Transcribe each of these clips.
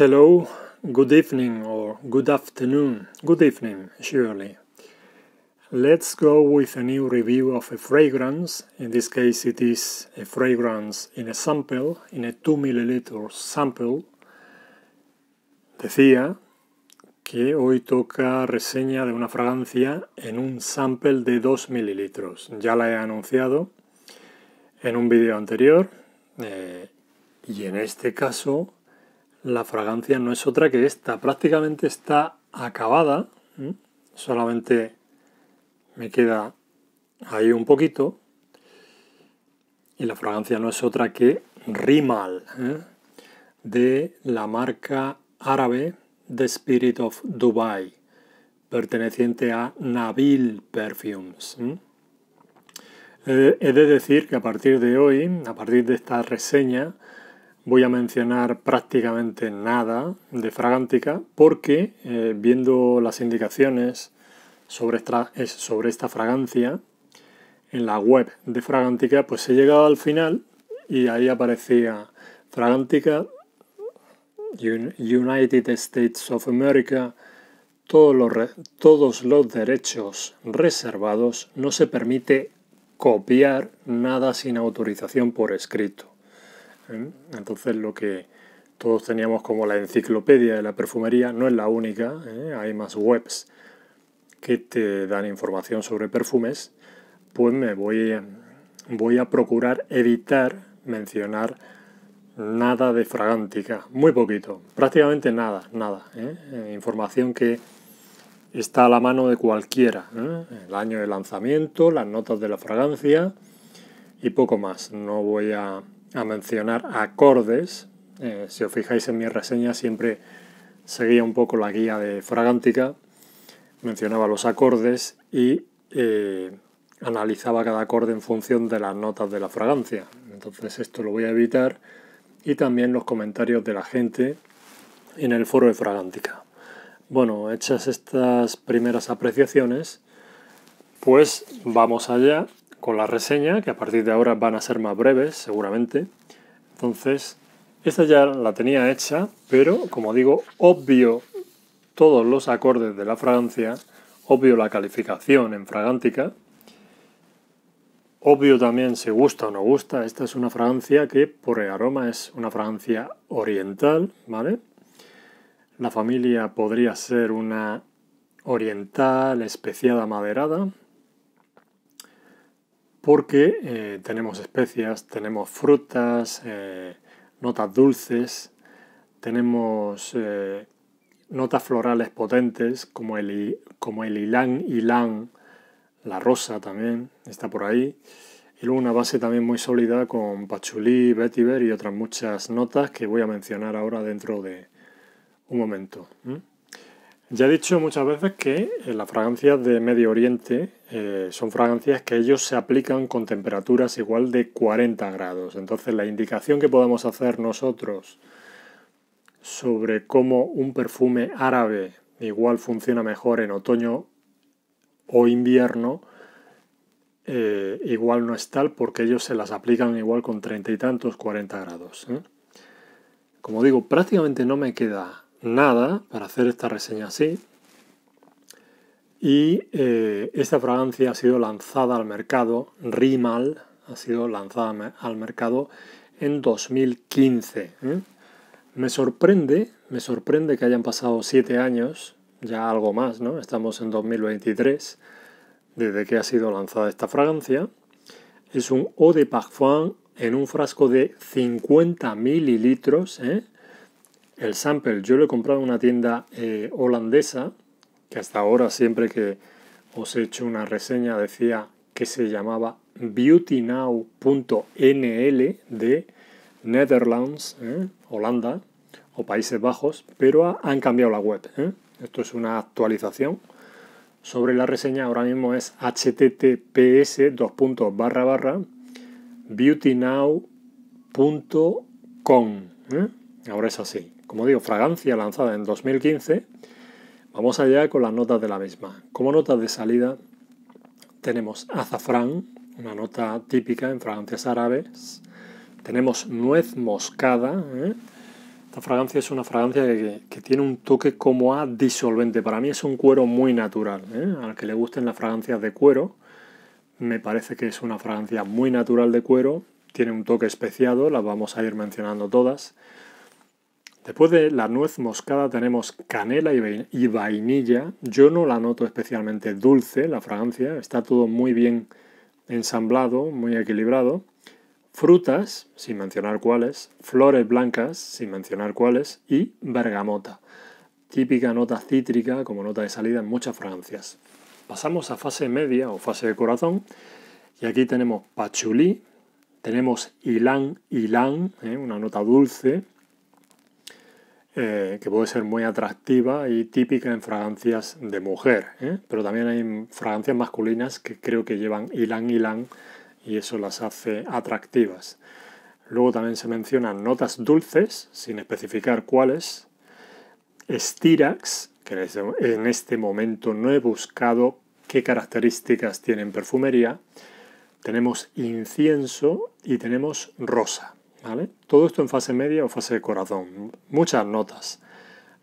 Hello, good evening, or good afternoon. Good evening, surely. Let's go with a new review of a fragrance. In this case, it is a fragrance in a sample, in a 2 ml sample. Decía que hoy toca reseña de una fragancia en un sample de 2 mililitros. Ya la he anunciado en un vídeo anterior eh, y en este caso la fragancia no es otra que esta. Prácticamente está acabada. Solamente me queda ahí un poquito. Y la fragancia no es otra que Rimal, ¿eh? de la marca árabe The Spirit of Dubai, perteneciente a Nabil Perfumes. Eh, he de decir que a partir de hoy, a partir de esta reseña, voy a mencionar prácticamente nada de fragántica porque eh, viendo las indicaciones sobre esta, fragancia en la web de fragántica pues he llegado al final y ahí aparecía fragántica United States of America todos los derechos reservados no se permite copiar nada sin autorización por escrito ¿eh? Entonces lo que todos teníamos como la enciclopedia de la perfumería no es la única, ¿eh? hay más webs que te dan información sobre perfumes, pues me voy, voy a procurar evitar mencionar nada de fragántica, muy poquito, prácticamente nada, nada. ¿eh? Información que está a la mano de cualquiera, el año de lanzamiento, las notas de la fragancia y poco más. No voy a a mencionar acordes. Eh, si os fijáis en mi reseña siempre seguía un poco la guía de Fragántica, mencionaba los acordes y eh, analizaba cada acorde en función de las notas de la fragancia. Entonces esto lo voy a evitar y también los comentarios de la gente en el foro de Fragántica. Bueno, hechas estas primeras apreciaciones, pues vamos allá con la reseña, que a partir de ahora van a ser más breves seguramente. Entonces, esta ya la tenía hecha, pero como digo, obvio todos los acordes de la fragancia, obvio la calificación en fragántica, obvio también si gusta o no gusta. Esta es una fragancia que por el aroma es una fragancia oriental, ¿vale? La familia podría ser una oriental especiada maderada, porque eh, tenemos especias, tenemos frutas, eh, notas dulces, tenemos eh, notas florales potentes como el, como el ilán, la rosa también está por ahí, y luego una base también muy sólida con pachulí, vetiver y otras muchas notas que voy a mencionar ahora dentro de un momento. Ya he dicho muchas veces que eh, las fragancias de Medio Oriente eh, son fragancias que ellos se aplican con temperaturas igual de 40 grados. Entonces la indicación que podemos hacer nosotros sobre cómo un perfume árabe igual funciona mejor en otoño o invierno, eh, igual no es tal porque ellos se las aplican igual con treinta y tantos, 40 grados. Como digo, prácticamente no me queda nada para hacer esta reseña así. Y eh, esta fragancia ha sido lanzada al mercado, Rimal ha sido lanzada al mercado en 2015. ¿eh? Me sorprende, me sorprende que hayan pasado siete años, ya algo más, ¿no? Estamos en 2023, desde que ha sido lanzada esta fragancia. Es un eau de parfum en un frasco de 50 mililitros, ¿eh? El sample yo lo he comprado en una tienda eh, holandesa, que hasta ahora siempre que os he hecho una reseña decía que se llamaba beautynow.nl de Netherlands, ¿eh? Holanda o Países Bajos, pero han cambiado la web. ¿eh? Esto es una actualización. Sobre la reseña ahora mismo es https dos puntos barra barra beautynow.com. Ahora es así como digo, fragancia lanzada en 2015, vamos allá con las notas de la misma. Como notas de salida tenemos azafrán, una nota típica en fragancias árabes, tenemos nuez moscada, ¿eh? esta fragancia es una fragancia que, tiene un toque como a disolvente, para mí es un cuero muy natural, ¿eh? al que le gusten las fragancias de cuero, me parece que es una fragancia muy natural de cuero, tiene un toque especiado, las vamos a ir mencionando todas. Después de la nuez moscada tenemos canela y vainilla. Yo no la noto especialmente dulce, la fragancia. Está todo muy bien ensamblado, muy equilibrado. Frutas, sin mencionar cuáles. Flores blancas, sin mencionar cuáles. Y bergamota. Típica nota cítrica como nota de salida en muchas fragancias. Pasamos a fase media o fase de corazón. Y aquí tenemos pachulí. Tenemos ylang ylang, ¿eh? una nota dulce eh, que puede ser muy atractiva y típica en fragancias de mujer, ¿eh? pero también hay fragancias masculinas que creo que llevan ylang ylang y eso las hace atractivas. Luego también se mencionan notas dulces, sin especificar cuáles, estirax, que en este momento no he buscado qué características tienen perfumería, tenemos incienso y tenemos rosa. Todo esto en fase media o fase de corazón. Muchas notas.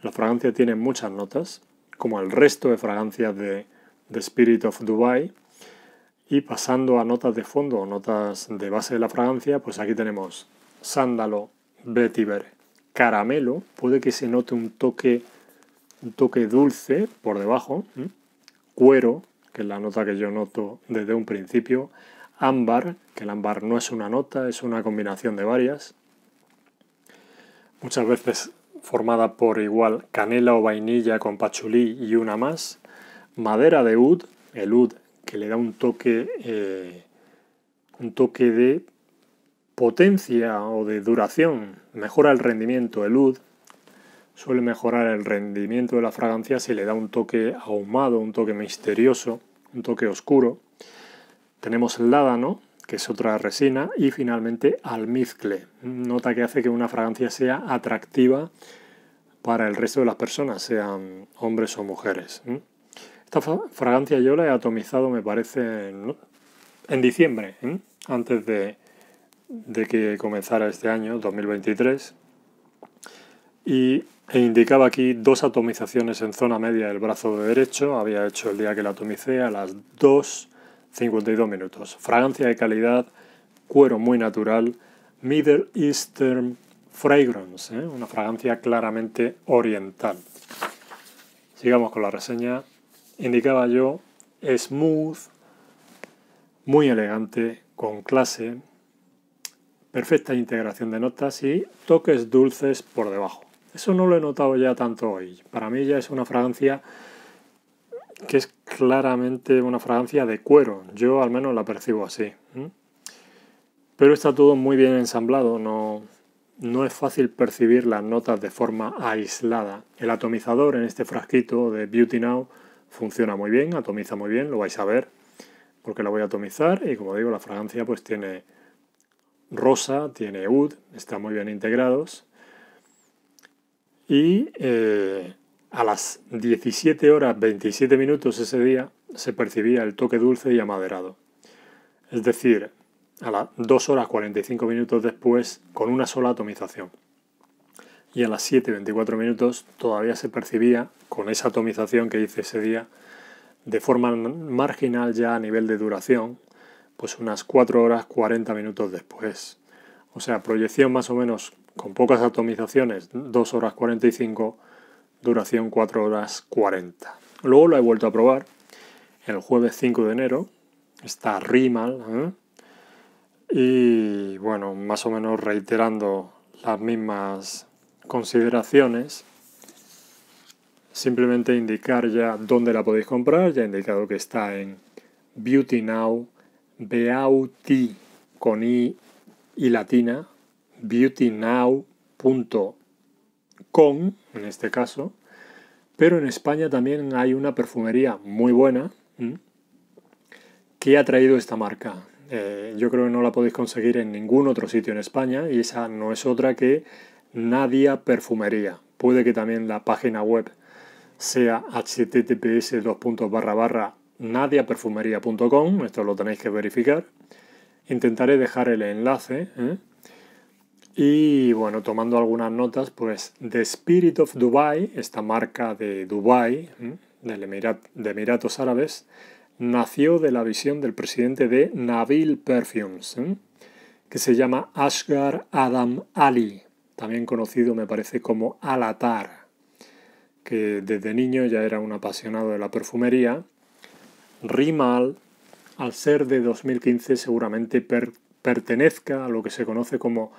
La fragancia tiene muchas notas, como el resto de fragancias de, Spirit of Dubai. Y pasando a notas de fondo o notas de base de la fragancia, pues aquí tenemos sándalo, vetiver, caramelo. Puede que se note un toque, un toque dulce por debajo. Cuero, que es la nota que yo noto desde un principio ámbar, que el ámbar no es una nota, es una combinación de varias, muchas veces formada por igual canela o vainilla con pachulí y una más, madera de oud, el oud que le da un toque, eh, un toque de potencia o de duración, mejora el rendimiento, el oud suele mejorar el rendimiento de la fragancia si le da un toque ahumado, un toque misterioso, un toque oscuro. Tenemos el ládano, que es otra resina, y finalmente almizcle, nota que hace que una fragancia sea atractiva para el resto de las personas, sean hombres o mujeres. Esta fragancia yo la he atomizado, me parece, en, diciembre, antes de, que comenzara este año, 2023, y e indicaba aquí dos atomizaciones en zona media del brazo derecho, había hecho el día que la atomicé a las 2 52 minutos. Fragancia de calidad, cuero muy natural, Middle Eastern Fragrance, ¿eh? una fragancia claramente oriental. Sigamos con la reseña. Indicaba yo, smooth, muy elegante, con clase, perfecta integración de notas y toques dulces por debajo. Eso no lo he notado ya tanto hoy. Para mí ya es una fragancia que es claramente una fragancia de cuero. Yo al menos la percibo así. Pero está todo muy bien ensamblado, no, es fácil percibir las notas de forma aislada. El atomizador en este frasquito de Beauty Now funciona muy bien, atomiza muy bien, lo vais a ver, porque la voy a atomizar y como digo, la fragancia pues tiene rosa, tiene wood están muy bien integrados. Y eh, a las 17 horas 27 minutos ese día se percibía el toque dulce y amaderado. Es decir, a las 2 horas 45 minutos después con una sola atomización. Y a las 7 24 minutos todavía se percibía, con esa atomización que hice ese día, de forma marginal ya a nivel de duración, pues unas 4 horas 40 minutos después. O sea, proyección más o menos con pocas atomizaciones, 2 horas 45 duración 4 horas 40. Luego lo he vuelto a probar el jueves 5 de enero, está Rimal, ¿eh? y bueno, más o menos reiterando las mismas consideraciones. Simplemente indicar ya dónde la podéis comprar, ya he indicado que está en Beauty Now, Beauty con i y latina, beautynow.com con, en este caso, pero en España también hay una perfumería muy buena que ha traído esta marca. Eh, yo creo que no la podéis conseguir en ningún otro sitio en España y esa no es otra que Nadia Perfumería. Puede que también la página web sea https nadiaperfumeriacom esto lo tenéis que verificar. Intentaré dejar el enlace. ¿eh? Y bueno, tomando algunas notas, pues The Spirit of Dubai, esta marca de Dubai, de Emiratos Árabes, nació de la visión del presidente de Nabil Perfumes, que se llama Ashgar Adam Ali, también conocido me parece como Alatar, que desde niño ya era un apasionado de la perfumería. Rimal, al ser de 2015, seguramente pertenezca a lo que se conoce como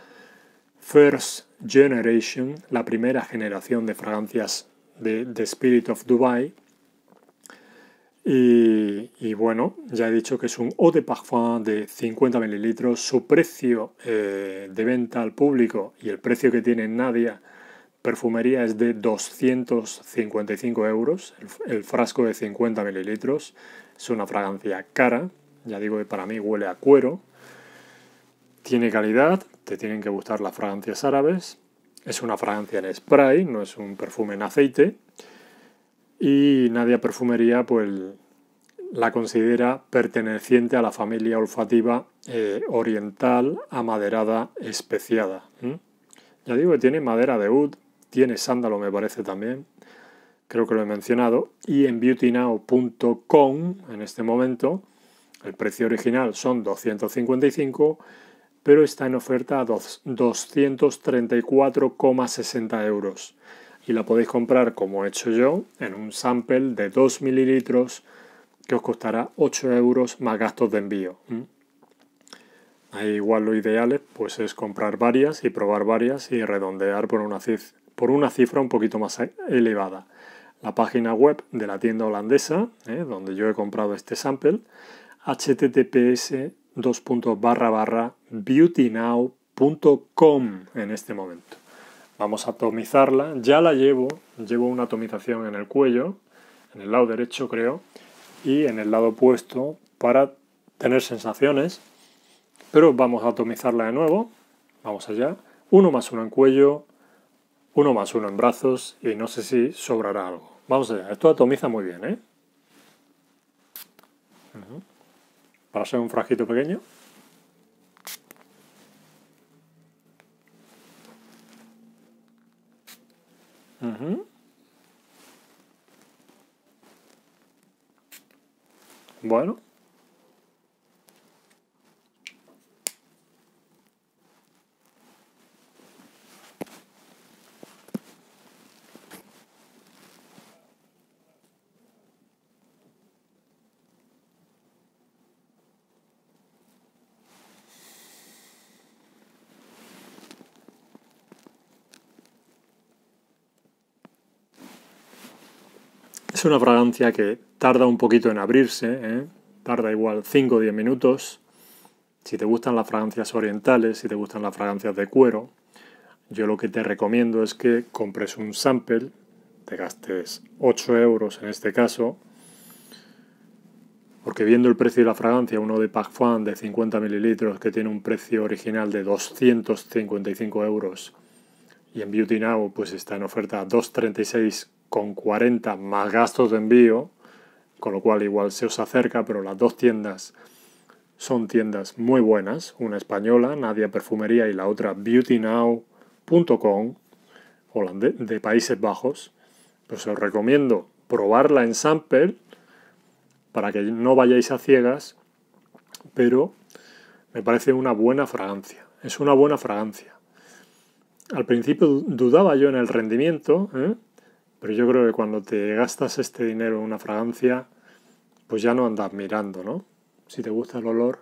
First Generation, la primera generación de fragancias de The Spirit of Dubai. Y, bueno, ya he dicho que es un eau de parfum de 50 mililitros. Su precio eh, de venta al público y el precio que tiene Nadia Perfumería es de 255 euros, el, frasco de 50 mililitros. Es una fragancia cara, ya digo que para mí huele a cuero tiene calidad, te tienen que gustar las fragancias árabes. Es una fragancia en spray, no es un perfume en aceite. Y Nadia Perfumería pues, la considera perteneciente a la familia olfativa eh, oriental amaderada especiada. Ya digo que tiene madera de oud, tiene sándalo me parece también, creo que lo he mencionado, y en beautynow.com en este momento el precio original son 255 pero está en oferta a 234,60 euros. Y la podéis comprar, como he hecho yo, en un sample de 2 mililitros que os costará 8 euros más gastos de envío. Ahí igual lo ideal pues, es comprar varias y probar varias y redondear por una, cifra, un poquito más elevada. La página web de la tienda holandesa, ¿eh? donde yo he comprado este sample, https dos puntos barra barra beautynow.com en este momento. Vamos a atomizarla, ya la llevo, llevo una atomización en el cuello, en el lado derecho creo, y en el lado opuesto para tener sensaciones, pero vamos a atomizarla de nuevo, vamos allá, uno más uno en cuello, uno más uno en brazos y no sé si sobrará algo. Vamos allá, esto atomiza muy bien, ¿eh? para ser un frasquito pequeño. Mhm. Bueno. una fragancia que tarda un poquito en abrirse, ¿eh? tarda igual 5 o 10 minutos. Si te gustan las fragancias orientales, si te gustan las fragancias de cuero, yo lo que te recomiendo es que compres un sample, te gastes 8 euros en este caso, porque viendo el precio de la fragancia, uno de Parfum de 50 mililitros que tiene un precio original de 255 euros y en Beauty Now pues está en oferta a 236 con 40 más gastos de envío, con lo cual igual se os acerca, pero las dos tiendas son tiendas muy buenas, una española, Nadia Perfumería, y la otra beautynow.com, de Países Bajos. Pues os recomiendo probarla en sample para que no vayáis a ciegas, pero me parece una buena fragancia. Es una buena fragancia. Al principio dudaba yo en el rendimiento, ¿eh? Pero yo creo que cuando te gastas este dinero en una fragancia, pues ya no andas mirando, ¿no? Si te gusta el olor,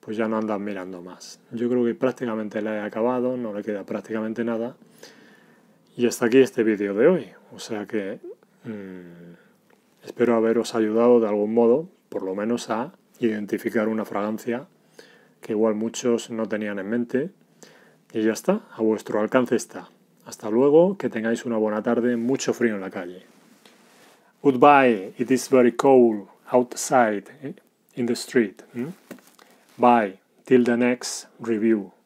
pues ya no andas mirando más. Yo creo que prácticamente la he acabado, no le queda prácticamente nada. Y hasta aquí este vídeo de hoy. O sea que mm, espero haberos ayudado de algún modo, por lo menos a identificar una fragancia que igual muchos no tenían en mente. Y ya está, a vuestro alcance está. Hasta luego, que tengáis una buena tarde, mucho frío en la calle. Goodbye, it is very cold outside eh, in the street. Mm. Bye, till the next review.